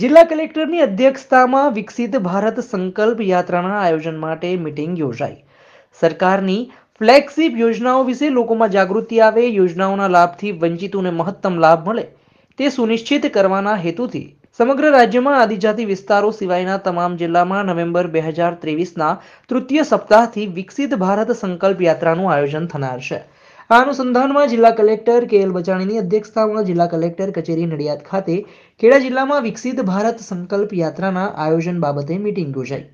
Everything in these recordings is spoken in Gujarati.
જિલ્લા કલેક્ટરની અધ્યક્ષતામાં વિકસિત ભારત સંકલ્પ યાત્રાના આયોજન માટે મિટિંગ યોજાઈ સરકારની ફ્લેગશિપ યોજનાઓ વિશે લોકોમાં જાગૃતિ આવે યોજનાઓના લાભથી વંચિતોને મહત્તમ લાભ મળે તે સુનિશ્ચિત કરવાના હેતુથી સમગ્ર રાજ્યમાં આદિજાતિ વિસ્તારો સિવાયના તમામ જિલ્લામાં નવેમ્બર બે હજાર ત્રેવીસના તૃતીય સપ્તાહથી વિકસિત ભારત સંકલ્પ યાત્રાનું આયોજન થનાર છે આ અનુસંધાનમાં જિલ્લા કલેક્ટર કે એલ બચાણીની અધ્યક્ષતામાં જિલ્લા કલેક્ટર કચેરી નડિયાદ ખાતે ખેડા જિલ્લામાં વિકસિત ભારત સંકલ્પ યાત્રાના આયોજન બાબતે મિટિંગ યોજાઈ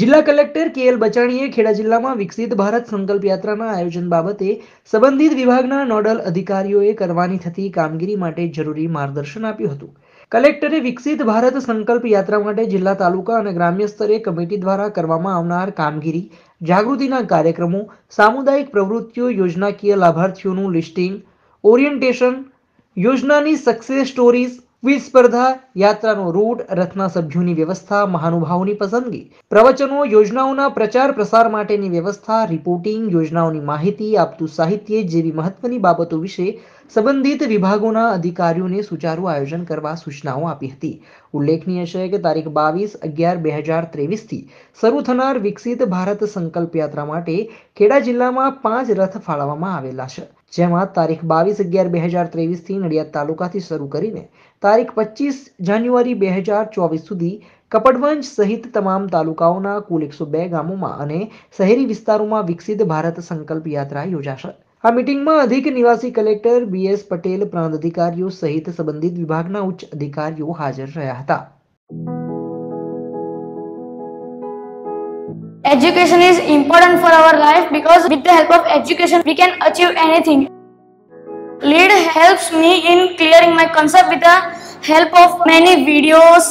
જિલ્લા કલેક્ટર કે એલ બચાણીએ ખેડા જિલ્લામાં વિકસિત ભારત સંકલ્પ યાત્રાના આયોજન બાબતે સંબંધિત વિભાગના નોડલ અધિકારીઓએ કરવાની થતી કામગીરી માટે જરૂરી માર્ગદર્શન આપ્યું હતું કલેક્ટરે વિકસિત ભારત સંકલ્પ યાત્રા માટે જિલ્લા તાલુકા અને ગ્રામ્ય સ્તરે કમિટી દ્વારા કરવામાં આવનાર કામગીરી જાગૃતિના કાર્યક્રમો સામુદાયિક પ્રવૃત્તિઓ યોજનાકીય લાભાર્થીઓનું લિસ્ટિંગ ઓરિએન્ટેશન યોજનાની સક્સેસ સ્ટોરીઝ ક્વિઝ સ્પર્ધા યાત્રાનો રૂટ રથના સભ્યોની વ્યવસ્થા મહાનુભાવોની પસંદગી પ્રવચનો યોજનાઓના પ્રચાર પ્રસાર માટેની વ્યવસ્થા રિપોર્ટિંગ યોજનાઓની માહિતી આપતું સાહિત્ય જેવી મહત્વની બાબતો વિશે સંબંધિત વિભાગોના અધિકારીઓને સુચારુ આયોજન કરવા સૂચનાઓ આપી હતી ઉલ્લેખનીય છે કે તારીખ બાવીસ અગિયાર બે હજાર ત્રેવીસથી શરૂ થનાર વિકસિત ભારત સંકલ્પ યાત્રા માટે ખેડા જિલ્લામાં પાંચ રથ ફાળવવામાં આવેલા છે જેમાં તારીખ બાવીસ અગિયાર બે હજાર ત્રેવીસથી નડિયાદ તાલુકાથી શરૂ કરીને તારીખ પચીસ જાન્યુઆરી બે હજાર ચોવીસ સુધી કપડવંજ સહિત તમામ તાલુકાઓના કુલ એકસો બે ગામોમાં અને શહેરી વિસ્તારોમાં વિકસિત ભારત સંકલ્પ યાત્રા યોજાશે આ મિટિંગમાં અધિક નિવાસી કલેક્ટર બી એસ પટેલ પ્રાંત અધિકારીઓ સહિત સંબંધિત વિભાગના ઉચ્ચ અધિકારીઓ હાજર રહ્યા હતા Education is important for our life because with the help of education we can achieve anything. Lead helps me in clearing my concept with the help of many videos,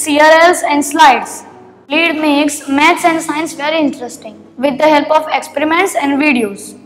CRLs and slides. Lead makes maths and science very interesting with the help of experiments and videos.